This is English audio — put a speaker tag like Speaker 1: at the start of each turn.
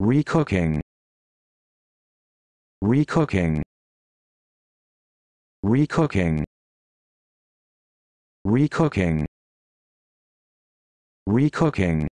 Speaker 1: Recooking. Recooking. Recooking. Recooking. Recooking.